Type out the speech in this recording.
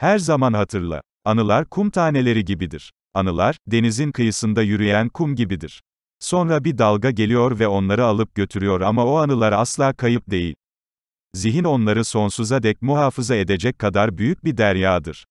Her zaman hatırla. Anılar kum taneleri gibidir. Anılar, denizin kıyısında yürüyen kum gibidir. Sonra bir dalga geliyor ve onları alıp götürüyor ama o anılar asla kayıp değil. Zihin onları sonsuza dek muhafaza edecek kadar büyük bir deryadır.